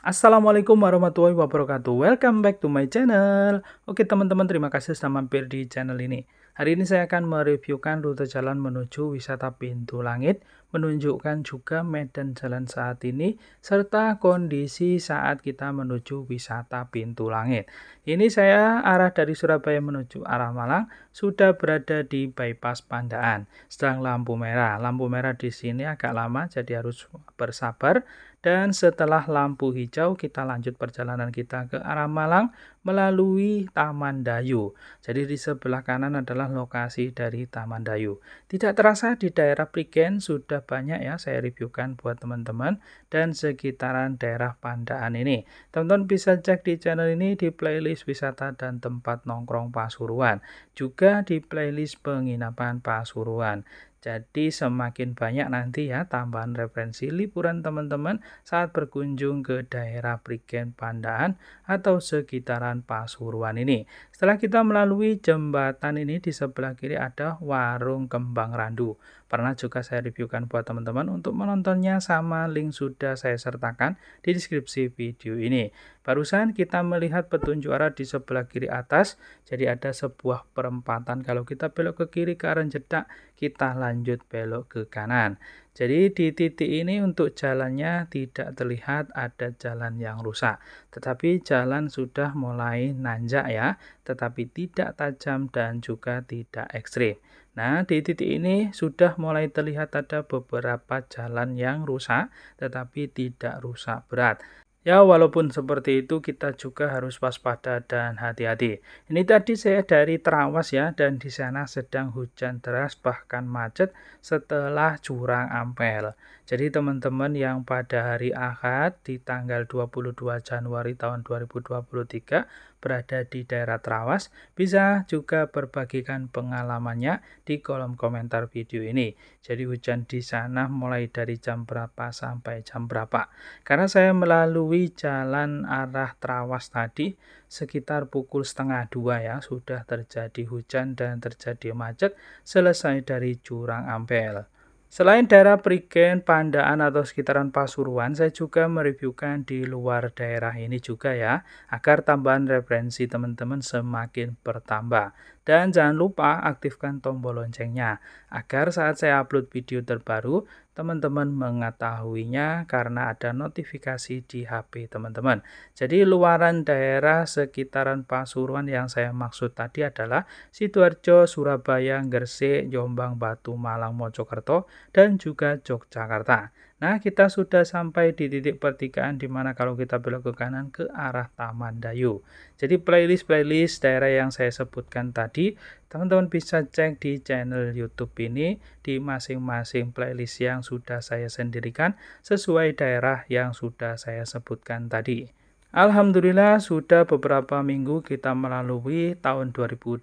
Assalamualaikum warahmatullahi wabarakatuh Welcome back to my channel Oke teman-teman terima kasih sudah mampir di channel ini Hari ini saya akan mereviewkan rute jalan menuju wisata pintu langit Menunjukkan juga medan jalan saat ini Serta kondisi saat kita menuju wisata pintu langit Ini saya arah dari Surabaya menuju arah Malang sudah berada di bypass Pandaan. Sedang lampu merah. Lampu merah di sini agak lama jadi harus bersabar. Dan setelah lampu hijau kita lanjut perjalanan kita ke arah Malang melalui Taman Dayu. Jadi di sebelah kanan adalah lokasi dari Taman Dayu. Tidak terasa di daerah Prigen sudah banyak ya saya reviewkan buat teman-teman dan sekitaran daerah Pandaan ini. Teman-teman bisa cek di channel ini di playlist wisata dan tempat nongkrong Pasuruan. Juga juga di playlist penginapan Pasuruan. Jadi semakin banyak nanti ya tambahan referensi liburan teman-teman saat berkunjung ke daerah Prigen Pandaan atau sekitaran Pasuruan ini. Setelah kita melalui jembatan ini di sebelah kiri ada warung kembang randu. Pernah juga saya reviewkan buat teman-teman untuk menontonnya sama link sudah saya sertakan di deskripsi video ini. Barusan kita melihat petunjuk arah di sebelah kiri atas, jadi ada sebuah perempatan. Kalau kita belok ke kiri ke arah jedak, kita lanjut belok ke kanan. Jadi di titik ini untuk jalannya tidak terlihat ada jalan yang rusak, tetapi jalan sudah mulai nanjak ya, tetapi tidak tajam dan juga tidak ekstrim. Nah, di titik ini sudah mulai terlihat ada beberapa jalan yang rusak, tetapi tidak rusak berat. Ya, walaupun seperti itu kita juga harus waspada dan hati-hati. Ini tadi saya dari Terawas ya, dan di sana sedang hujan deras bahkan macet setelah jurang ampel. Jadi teman-teman yang pada hari Ahad di tanggal 22 Januari tahun 2023 berada di daerah Trawas bisa juga berbagikan pengalamannya di kolom komentar video ini. Jadi hujan di sana mulai dari jam berapa sampai jam berapa. Karena saya melalui jalan arah Trawas tadi sekitar pukul setengah dua ya sudah terjadi hujan dan terjadi macet selesai dari jurang Ampel. Selain daerah Prigen, Pandaan atau sekitaran Pasuruan, saya juga mereviewkan di luar daerah ini juga ya, agar tambahan referensi teman-teman semakin bertambah. Dan jangan lupa aktifkan tombol loncengnya agar saat saya upload video terbaru, teman-teman mengetahuinya karena ada notifikasi di HP teman-teman. Jadi luaran daerah sekitaran Pasuruan yang saya maksud tadi adalah Sidoarjo, Surabaya, Gresik, Jombang, Batu, Malang, Mojokerto, dan juga Yogyakarta. Nah, kita sudah sampai di titik pertigaan di mana kalau kita belok ke kanan ke arah Taman Dayu. Jadi playlist-playlist daerah yang saya sebutkan tadi, teman-teman bisa cek di channel YouTube ini di masing-masing playlist yang sudah saya sendirikan sesuai daerah yang sudah saya sebutkan tadi. Alhamdulillah sudah beberapa minggu kita melalui tahun 2023.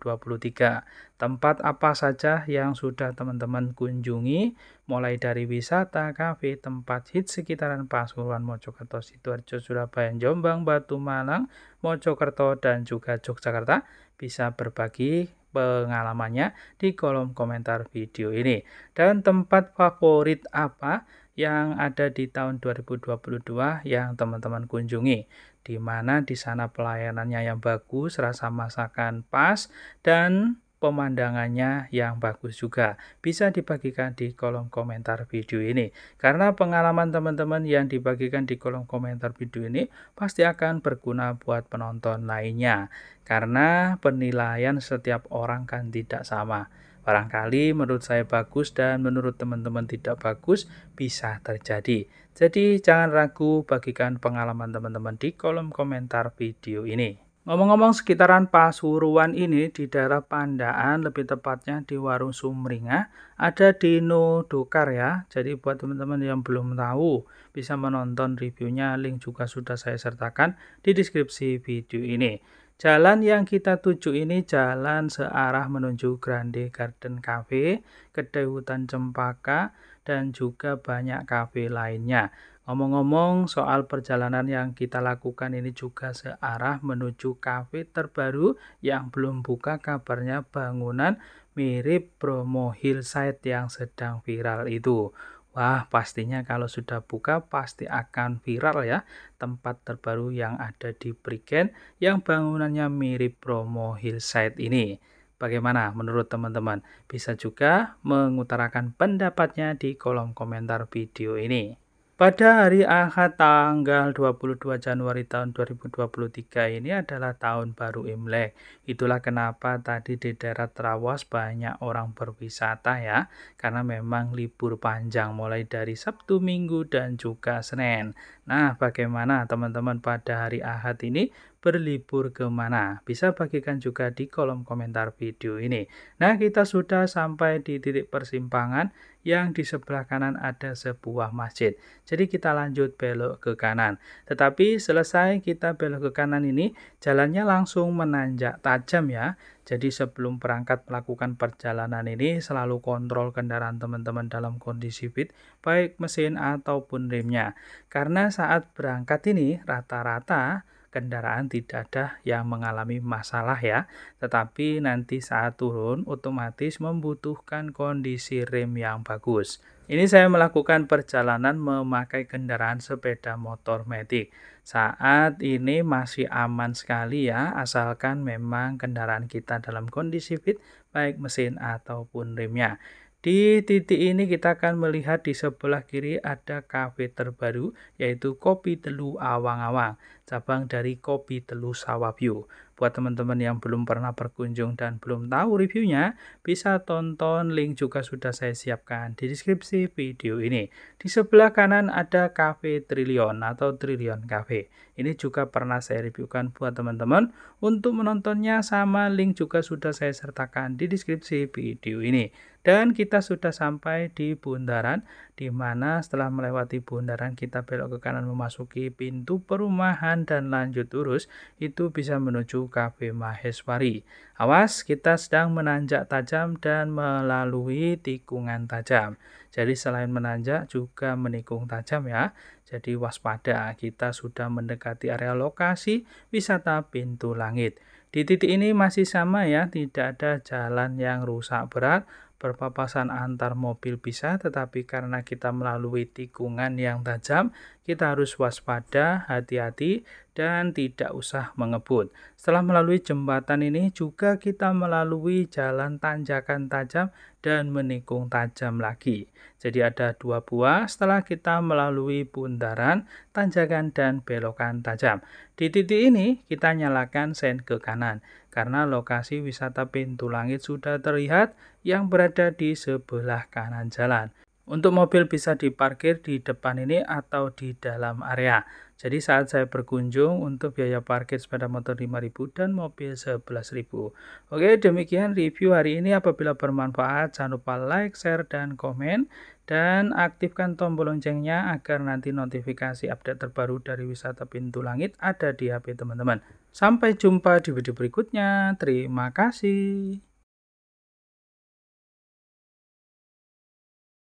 Tempat apa saja yang sudah teman-teman kunjungi, mulai dari wisata, kafe, tempat hit sekitaran Pasuruan, Mojokerto, Sidoarjo, Surabaya, Jombang, Batu Malang, Mojokerto, dan juga Yogyakarta, bisa berbagi pengalamannya di kolom komentar video ini. Dan tempat favorit apa yang ada di tahun 2022 yang teman-teman kunjungi di mana di sana pelayanannya yang bagus, rasa masakan pas, dan pemandangannya yang bagus juga. Bisa dibagikan di kolom komentar video ini. Karena pengalaman teman-teman yang dibagikan di kolom komentar video ini pasti akan berguna buat penonton lainnya. Karena penilaian setiap orang kan tidak sama. Barangkali menurut saya bagus dan menurut teman-teman tidak bagus bisa terjadi. Jadi jangan ragu bagikan pengalaman teman-teman di kolom komentar video ini. Ngomong-ngomong sekitaran Pasuruan ini di daerah Pandaan, lebih tepatnya di Warung Sumringa, ada Dino Dokar ya. Jadi buat teman-teman yang belum tahu, bisa menonton reviewnya, link juga sudah saya sertakan di deskripsi video ini. Jalan yang kita tuju ini jalan searah menuju Grande Garden Cafe, kedai hutan cempaka, dan juga banyak cafe lainnya. Ngomong-ngomong soal perjalanan yang kita lakukan ini juga searah menuju cafe terbaru yang belum buka kabarnya bangunan mirip Bromo Hillside yang sedang viral itu. Wah, pastinya kalau sudah buka pasti akan viral ya. Tempat terbaru yang ada di Brigen yang bangunannya mirip promo Hillside ini. Bagaimana menurut teman-teman? Bisa juga mengutarakan pendapatnya di kolom komentar video ini. Pada hari Ahad tanggal 22 Januari tahun 2023 ini adalah tahun baru Imlek. Itulah kenapa tadi di daerah Trawas banyak orang berwisata ya, karena memang libur panjang mulai dari Sabtu, Minggu dan juga Senin. Nah, bagaimana teman-teman pada hari Ahad ini berlibur kemana? Bisa bagikan juga di kolom komentar video ini. Nah, kita sudah sampai di titik persimpangan yang di sebelah kanan ada sebuah masjid. Jadi kita lanjut belok ke kanan. Tetapi selesai kita belok ke kanan ini, jalannya langsung menanjak tajam ya. Jadi sebelum berangkat melakukan perjalanan ini, selalu kontrol kendaraan teman-teman dalam kondisi fit, baik mesin ataupun remnya. Karena saat berangkat ini, rata-rata kendaraan tidak ada yang mengalami masalah ya. Tetapi nanti saat turun otomatis membutuhkan kondisi rem yang bagus. Ini saya melakukan perjalanan memakai kendaraan sepeda motor Matic. Saat ini masih aman sekali ya, asalkan memang kendaraan kita dalam kondisi fit, baik mesin ataupun remnya. Di titik ini kita akan melihat di sebelah kiri ada kafe terbaru yaitu Kopi Telu Awang-Awang, cabang dari Kopi Telu Sawabyo. Buat teman-teman yang belum pernah berkunjung dan belum tahu reviewnya, bisa tonton link juga sudah saya siapkan di deskripsi video ini. Di sebelah kanan ada Cafe Trillion atau Trillion Cafe. Ini juga pernah saya reviewkan buat teman-teman. Untuk menontonnya sama link juga sudah saya sertakan di deskripsi video ini. Dan kita sudah sampai di bundaran, di mana setelah melewati bundaran kita belok ke kanan memasuki pintu perumahan dan lanjut lurus, itu bisa menuju kafe Maheswari. Awas, kita sedang menanjak tajam dan melalui tikungan tajam. Jadi selain menanjak juga menikung tajam ya. Jadi waspada, kita sudah mendekati area lokasi wisata pintu langit. Di titik ini masih sama ya, tidak ada jalan yang rusak berat berpapasan antar mobil bisa, tetapi karena kita melalui tikungan yang tajam, kita harus waspada, hati-hati, dan tidak usah mengebut. Setelah melalui jembatan ini, juga kita melalui jalan tanjakan tajam dan menikung tajam lagi. Jadi ada dua buah setelah kita melalui bundaran, tanjakan, dan belokan tajam. Di titik ini, kita nyalakan sen ke kanan karena lokasi wisata pintu langit sudah terlihat yang berada di sebelah kanan jalan. Untuk mobil bisa diparkir di depan ini atau di dalam area. Jadi saat saya berkunjung untuk biaya parkir sepeda motor 5000 dan mobil 11000 Oke demikian review hari ini apabila bermanfaat jangan lupa like, share, dan komen. Dan aktifkan tombol loncengnya agar nanti notifikasi update terbaru dari wisata pintu langit ada di HP teman-teman. Sampai jumpa di video berikutnya. Terima kasih.